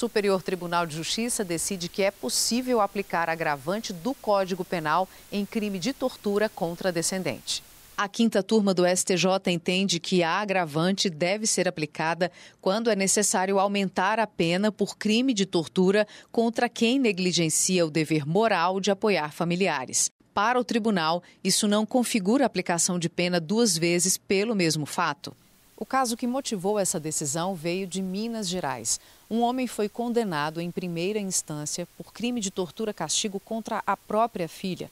Superior Tribunal de Justiça decide que é possível aplicar agravante do Código Penal em crime de tortura contra descendente. A quinta turma do STJ entende que a agravante deve ser aplicada quando é necessário aumentar a pena por crime de tortura contra quem negligencia o dever moral de apoiar familiares. Para o tribunal, isso não configura aplicação de pena duas vezes pelo mesmo fato. O caso que motivou essa decisão veio de Minas Gerais. Um homem foi condenado em primeira instância por crime de tortura-castigo contra a própria filha.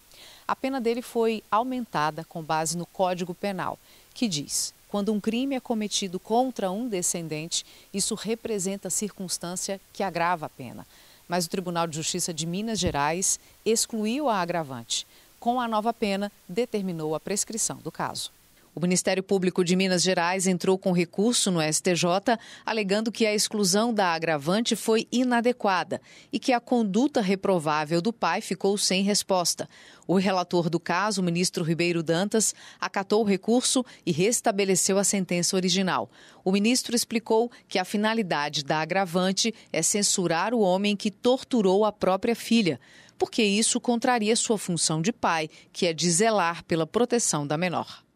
A pena dele foi aumentada com base no Código Penal, que diz: quando um crime é cometido contra um descendente, isso representa circunstância que agrava a pena. Mas o Tribunal de Justiça de Minas Gerais excluiu a agravante. Com a nova pena, determinou a prescrição do caso. O Ministério Público de Minas Gerais entrou com recurso no STJ, alegando que a exclusão da agravante foi inadequada e que a conduta reprovável do pai ficou sem resposta. O relator do caso, o ministro Ribeiro Dantas, acatou o recurso e restabeleceu a sentença original. O ministro explicou que a finalidade da agravante é censurar o homem que torturou a própria filha, porque isso contraria sua função de pai, que é de zelar pela proteção da menor.